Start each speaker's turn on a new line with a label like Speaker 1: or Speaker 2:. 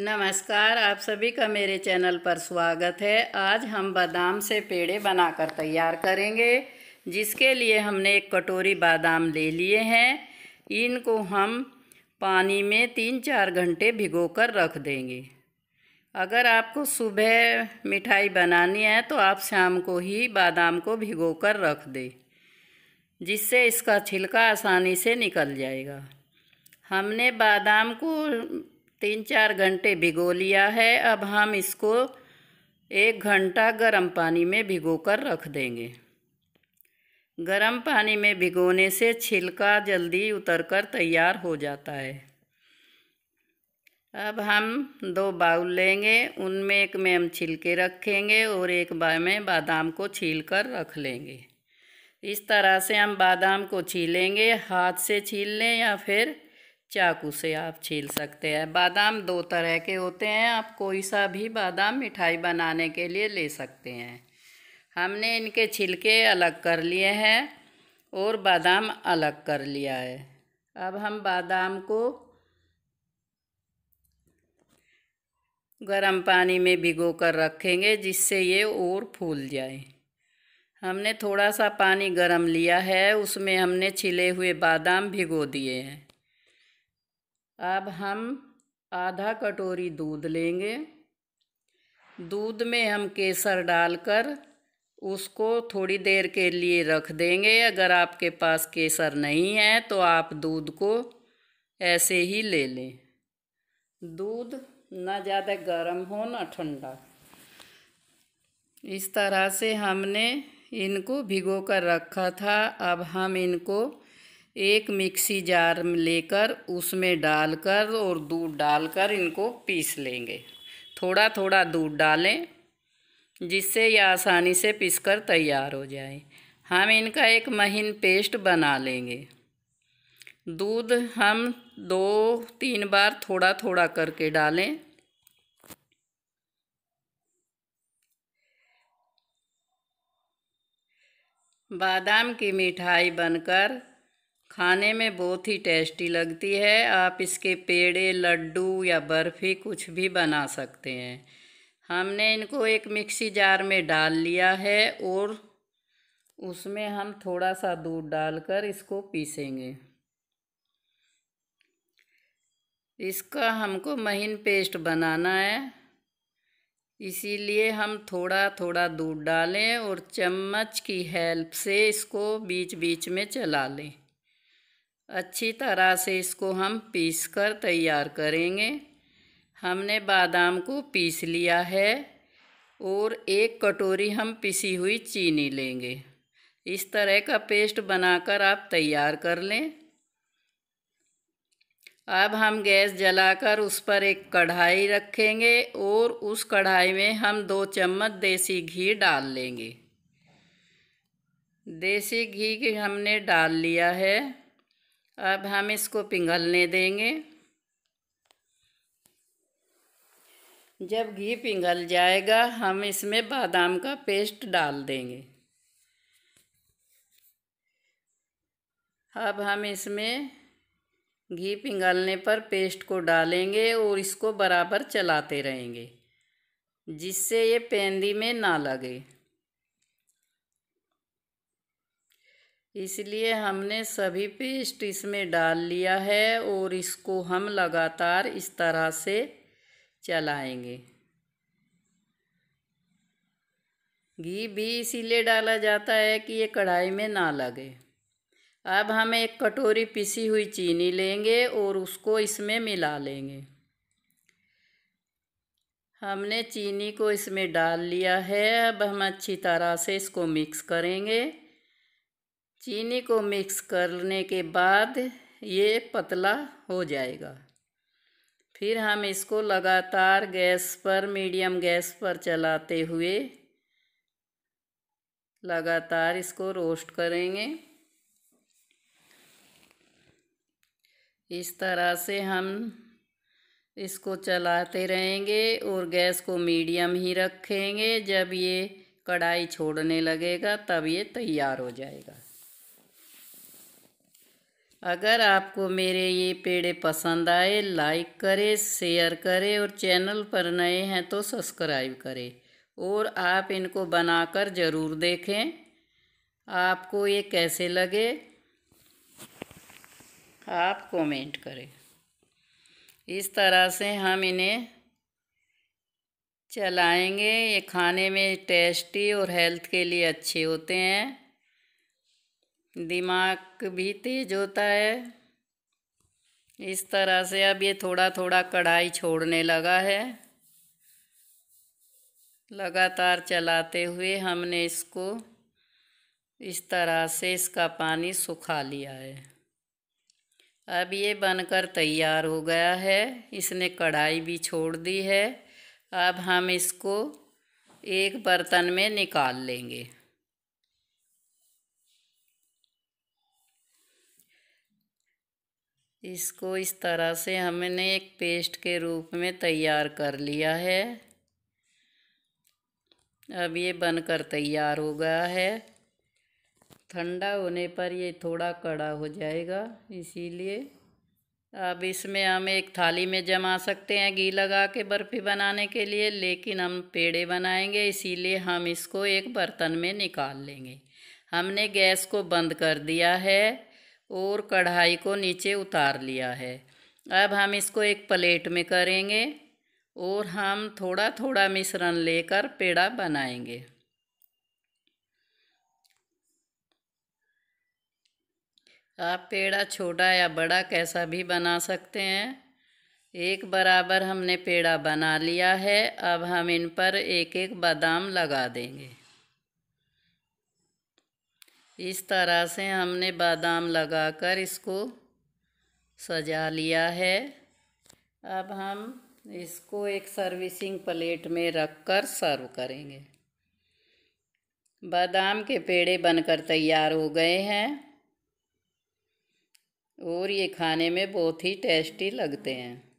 Speaker 1: नमस्कार आप सभी का मेरे चैनल पर स्वागत है आज हम बादाम से पेड़े बनाकर तैयार करेंगे जिसके लिए हमने एक कटोरी बादाम ले लिए हैं इनको हम पानी में तीन चार घंटे भिगो कर रख देंगे अगर आपको सुबह मिठाई बनानी है तो आप शाम को ही बादाम को भिगो कर रख दें जिससे इसका छिलका आसानी से निकल जाएगा हमने बादाम को तीन चार घंटे भिगो लिया है अब हम इसको एक घंटा गर्म पानी में भिगो कर रख देंगे गर्म पानी में भिगोने से छिलका जल्दी उतर कर तैयार हो जाता है अब हम दो बाउल लेंगे उनमें एक में हम छिलके रखेंगे और एक बार में बादाम को छील कर रख लेंगे इस तरह से हम बादाम को छीलेंगे हाथ से छील लें या फिर चाकू से आप छील सकते हैं बादाम दो तरह के होते हैं आप कोई सा भी बादाम मिठाई बनाने के लिए ले सकते हैं हमने इनके छिलके अलग कर लिए हैं और बादाम अलग कर लिया है अब हम बादाम को गर्म पानी में भिगो कर रखेंगे जिससे ये और फूल जाए हमने थोड़ा सा पानी गर्म लिया है उसमें हमने छिले हुए बादाम भिगो दिए हैं अब हम आधा कटोरी दूध लेंगे दूध में हम केसर डालकर उसको थोड़ी देर के लिए रख देंगे अगर आपके पास केसर नहीं है तो आप दूध को ऐसे ही ले लें दूध ना ज़्यादा गर्म हो ना ठंडा इस तरह से हमने इनको भिगो कर रखा था अब हम इनको एक मिक्सी जार लेकर उसमें डालकर और दूध डालकर इनको पीस लेंगे थोड़ा थोड़ा दूध डालें जिससे यह आसानी से पीसकर तैयार हो जाए हम इनका एक महीन पेस्ट बना लेंगे दूध हम दो तीन बार थोड़ा थोड़ा करके डालें बादाम की मिठाई बनकर खाने में बहुत ही टेस्टी लगती है आप इसके पेड़े लड्डू या बर्फ़ी कुछ भी बना सकते हैं हमने इनको एक मिक्सी जार में डाल लिया है और उसमें हम थोड़ा सा दूध डालकर इसको पीसेंगे इसका हमको महीन पेस्ट बनाना है इसीलिए हम थोड़ा थोड़ा दूध डालें और चम्मच की हेल्प से इसको बीच बीच में चला लें अच्छी तरह से इसको हम पीस कर तैयार करेंगे हमने बादाम को पीस लिया है और एक कटोरी हम पिसी हुई चीनी लेंगे इस तरह का पेस्ट बनाकर आप तैयार कर लें अब हम गैस जलाकर उस पर एक कढ़ाई रखेंगे और उस कढ़ाई में हम दो चम्मच देसी घी डाल लेंगे देसी घी हमने डाल लिया है अब हम इसको पिघलने देंगे जब घी पिघल जाएगा हम इसमें बादाम का पेस्ट डाल देंगे अब हम इसमें घी पिघलने पर पेस्ट को डालेंगे और इसको बराबर चलाते रहेंगे जिससे ये पेंदी में ना लगे इसलिए हमने सभी पेस्ट इसमें डाल लिया है और इसको हम लगातार इस तरह से चलाएंगे घी भी इसीलिए डाला जाता है कि ये कढ़ाई में ना लगे अब हम एक कटोरी पिसी हुई चीनी लेंगे और उसको इसमें मिला लेंगे हमने चीनी को इसमें डाल लिया है अब हम अच्छी तरह से इसको मिक्स करेंगे चीनी को मिक्स करने के बाद ये पतला हो जाएगा फिर हम इसको लगातार गैस पर मीडियम गैस पर चलाते हुए लगातार इसको रोस्ट करेंगे इस तरह से हम इसको चलाते रहेंगे और गैस को मीडियम ही रखेंगे जब ये कढ़ाई छोड़ने लगेगा तब ये तैयार हो जाएगा अगर आपको मेरे ये पेड़े पसंद आए लाइक करें शेयर करें और चैनल पर नए हैं तो सब्सक्राइब करें और आप इनको बनाकर ज़रूर देखें आपको ये कैसे लगे आप कमेंट करें इस तरह से हम इन्हें चलाएंगे ये खाने में टेस्टी और हेल्थ के लिए अच्छे होते हैं दिमाग भी तेज होता है इस तरह से अब ये थोड़ा थोड़ा कढ़ाई छोड़ने लगा है लगातार चलाते हुए हमने इसको इस तरह से इसका पानी सुखा लिया है अब ये बनकर तैयार हो गया है इसने कढ़ाई भी छोड़ दी है अब हम इसको एक बर्तन में निकाल लेंगे इसको इस तरह से हमने एक पेस्ट के रूप में तैयार कर लिया है अब ये बनकर तैयार हो गया है ठंडा होने पर ये थोड़ा कड़ा हो जाएगा इसीलिए अब इसमें हम एक थाली में जमा सकते हैं घी लगा के बर्फ़ी बनाने के लिए लेकिन हम पेड़े बनाएंगे इसीलिए हम इसको एक बर्तन में निकाल लेंगे हमने गैस को बंद कर दिया है और कढ़ाई को नीचे उतार लिया है अब हम इसको एक प्लेट में करेंगे और हम थोड़ा थोड़ा मिश्रण लेकर पेड़ा बनाएंगे आप पेड़ा छोटा या बड़ा कैसा भी बना सकते हैं एक बराबर हमने पेड़ा बना लिया है अब हम इन पर एक एक बादाम लगा देंगे इस तरह से हमने बादाम लगाकर इसको सजा लिया है अब हम इसको एक सर्विसिंग प्लेट में रख कर सर्व करेंगे बादाम के पेड़े बनकर तैयार हो गए हैं और ये खाने में बहुत ही टेस्टी लगते हैं